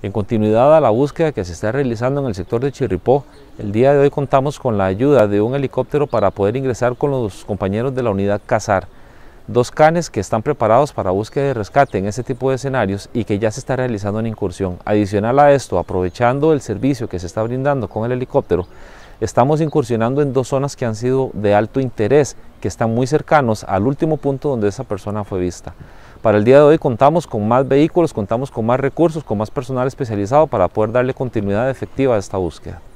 En continuidad a la búsqueda que se está realizando en el sector de Chirripó, el día de hoy contamos con la ayuda de un helicóptero para poder ingresar con los compañeros de la unidad CASAR, Dos canes que están preparados para búsqueda y rescate en ese tipo de escenarios y que ya se está realizando una incursión. Adicional a esto, aprovechando el servicio que se está brindando con el helicóptero, estamos incursionando en dos zonas que han sido de alto interés, que están muy cercanos al último punto donde esa persona fue vista. Para el día de hoy contamos con más vehículos, contamos con más recursos, con más personal especializado para poder darle continuidad efectiva a esta búsqueda.